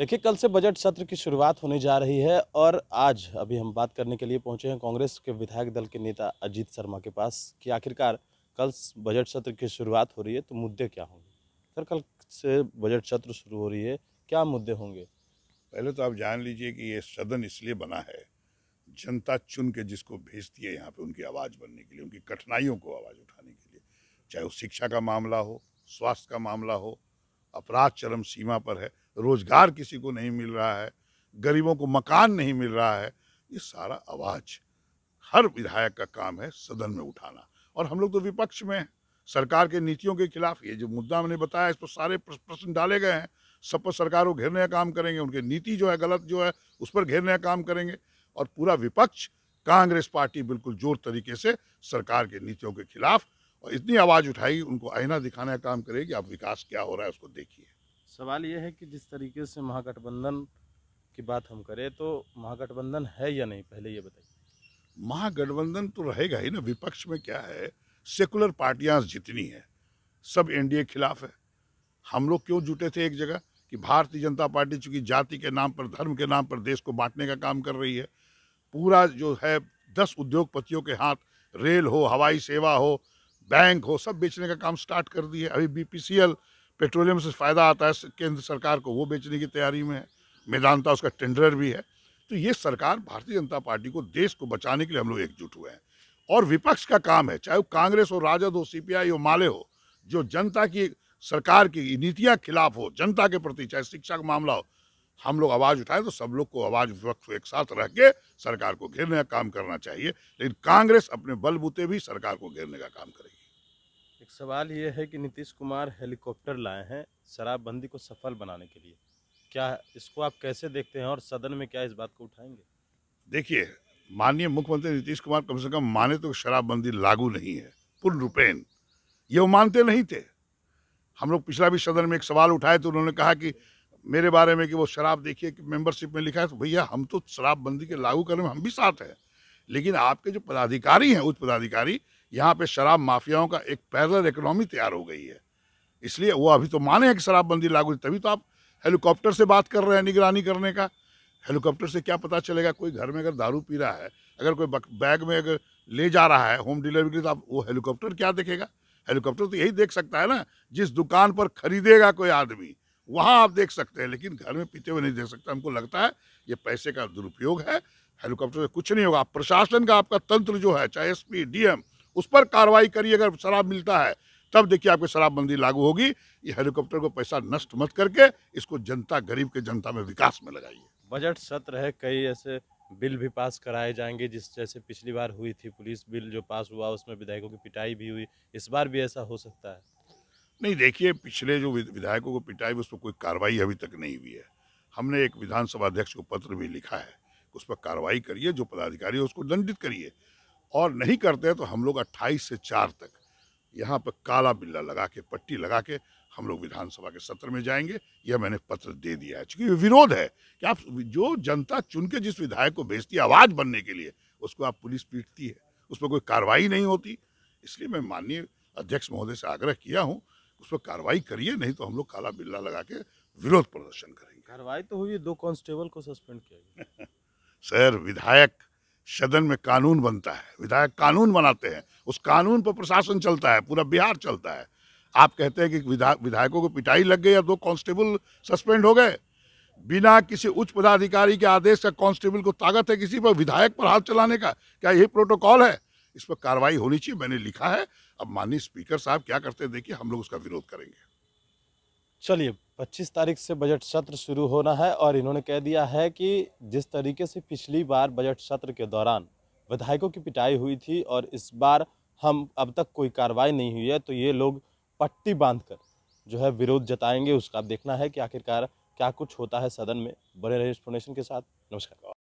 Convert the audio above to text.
देखिए कल से बजट सत्र की शुरुआत होने जा रही है और आज अभी हम बात करने के लिए पहुंचे हैं कांग्रेस के विधायक दल के नेता अजीत शर्मा के पास कि आखिरकार कल बजट सत्र की शुरुआत हो रही है तो मुद्दे क्या होंगे सर कल से बजट सत्र शुरू हो रही है क्या मुद्दे होंगे पहले तो आप जान लीजिए कि ये सदन इसलिए बना है जनता चुन के जिसको भेजती है यहाँ पे उनकी आवाज़ बनने के लिए उनकी कठिनाइयों को आवाज़ उठाने के लिए चाहे वो शिक्षा का मामला हो स्वास्थ्य का मामला हो अपराध चरम सीमा पर है रोजगार किसी को नहीं मिल रहा है गरीबों को मकान नहीं मिल रहा है ये सारा आवाज हर विधायक का काम है सदन में उठाना और हम लोग तो विपक्ष में हैं सरकार के नीतियों के खिलाफ ये जो मुद्दा मैंने बताया इस पर सारे प्रश्न डाले गए हैं सब पर सरकार को घेरने का काम करेंगे उनके नीति जो है गलत जो है उस पर घेरने का काम करेंगे और पूरा विपक्ष कांग्रेस पार्टी बिल्कुल जोर तरीके से सरकार के नीतियों के खिलाफ और इतनी आवाज़ उठाएगी उनको आईना दिखाने का काम करेगी आप विकास क्या हो रहा है उसको देखिए सवाल ये है कि जिस तरीके से महागठबंधन की बात हम करें तो महागठबंधन है या नहीं पहले ये बताइए महागठबंधन तो रहेगा ही ना विपक्ष में क्या है सेकुलर पार्टियां जितनी है सब एनडीए खिलाफ है हम लोग क्यों जुटे थे एक जगह कि भारतीय जनता पार्टी चूंकि जाति के नाम पर धर्म के नाम पर देश को बांटने का काम कर रही है पूरा जो है दस उद्योगपतियों के हाथ रेल हो हवाई सेवा हो बैंक हो सब बेचने का काम स्टार्ट कर दिए अभी बीपीसीएल पेट्रोलियम से फ़ायदा आता है केंद्र सरकार को वो बेचने की तैयारी में है मेदांता उसका टेंडर भी है तो ये सरकार भारतीय जनता पार्टी को देश को बचाने के लिए हम लोग एकजुट हुए हैं और विपक्ष का काम है चाहे वो कांग्रेस हो राजद हो सी हो माले हो जो जनता की सरकार की नीतियाँ खिलाफ हो जनता के प्रति चाहे शिक्षा का मामला हो हम लोग आवाज़ उठाए तो सब लोग को आवाज़ विपक्ष एक साथ रह के सरकार को घेरने का काम करना चाहिए लेकिन कांग्रेस अपने बलबूते भी सरकार को घेरने का काम करेगी एक सवाल ये है कि नीतीश कुमार हेलीकॉप्टर लाए हैं शराबबंदी को सफल बनाने के लिए क्या इसको आप कैसे देखते हैं और सदन में क्या इस बात को उठाएंगे देखिए माननीय मुख्यमंत्री नीतीश कुमार कम से कम माने तो शराबबंदी लागू नहीं है पूर्ण रूपेण ये वो मानते नहीं थे हम लोग पिछला भी सदन में एक सवाल उठाए तो उन्होंने कहा कि मेरे बारे में कि वो शराब देखिए कि मेंबरशिप में लिखा है तो भैया हम तो शराबबंदी के लागू करने में हम भी साथ हैं लेकिन आपके जो पदाधिकारी हैं उच्च पदाधिकारी यहाँ पे शराब माफियाओं का एक पैरल इकोनॉमी तैयार हो गई है इसलिए वो अभी तो माने कि शराबबंदी लागू तभी तो आप हेलीकॉप्टर से बात कर रहे हैं निगरानी करने का हेलीकॉप्टर से क्या पता चलेगा कोई घर में अगर दारू पी रहा है अगर कोई बैग में अगर ले जा रहा है होम डिलीवरी के लिए तो आप वो हेलीकॉप्टर क्या देखेगा हेलीकॉप्टर तो यही देख सकता है ना जिस दुकान पर खरीदेगा कोई आदमी वहाँ आप देख सकते हैं लेकिन घर में पीते हुए नहीं देख सकते हमको लगता है ये पैसे का दुरुपयोग है हेलीकॉप्टर से कुछ नहीं होगा प्रशासन का आपका तंत्र जो है चाहे एस पी उस पर कार्रवाई करिए अगर शराब मिलता है तब देखिए आपकी शराबबंदी लागू होगी ये हेलीकॉप्टर को पैसा नष्ट मत करके इसको जनता गरीब के जनता में विकास में लगाइए बजट सत्र है कई ऐसे बिल भी पास कराए जाएंगे जिस जैसे पिछली बार हुई थी पुलिस बिल जो पास हुआ उसमें विधायकों की पिटाई भी हुई इस बार भी ऐसा हो सकता है नहीं देखिए पिछले जो विधायकों को पिटाई उस पर कोई कार्रवाई अभी तक नहीं हुई है हमने एक विधानसभा अध्यक्ष को पत्र भी लिखा है उस पर कार्रवाई करिए जो पदाधिकारी है उसको दंडित करिए और नहीं करते तो हम लोग अट्ठाईस से चार तक यहाँ पर काला बिल्ला लगा के पट्टी लगा के हम लोग विधानसभा के सत्र में जाएंगे यह मैंने पत्र दे दिया है चूंकि विरोध है कि आप जो जनता चुन के जिस विधायक को भेजती है आवाज़ बनने के लिए उसको आप पुलिस पीटती है उस पर कोई कार्रवाई नहीं होती इसलिए मैं माननीय अध्यक्ष महोदय से आग्रह किया हूँ उस पर कार्रवाई करिए नहीं तो हम लोग काला बिल्ला लगा के विरोध प्रदर्शन करेंगे कार्रवाई तो हुई दो कॉन्स्टेबल को सस्पेंड किया गया सर विधायक सदन में कानून बनता है विधायक कानून बनाते हैं उस कानून पर प्रशासन चलता है पूरा बिहार चलता है आप कहते हैं कि विधा विधायकों को पिटाई लग गई या दो कांस्टेबल सस्पेंड हो गए बिना किसी उच्च पदाधिकारी के आदेश का कांस्टेबल को ताकत है किसी पर विधायक पर हाथ चलाने का क्या यही प्रोटोकॉल है इस पर कार्रवाई होनी चाहिए मैंने लिखा है अब माननीय स्पीकर साहब क्या करते हैं देखिए हम लोग उसका विरोध करेंगे चलिए 25 तारीख से बजट सत्र शुरू होना है और इन्होंने कह दिया है कि जिस तरीके से पिछली बार बजट सत्र के दौरान विधायकों की पिटाई हुई थी और इस बार हम अब तक कोई कार्रवाई नहीं हुई है तो ये लोग पट्टी बांधकर जो है विरोध जताएंगे उसका देखना है कि आखिरकार क्या कुछ होता है सदन में बड़े रहे के साथ नमस्कार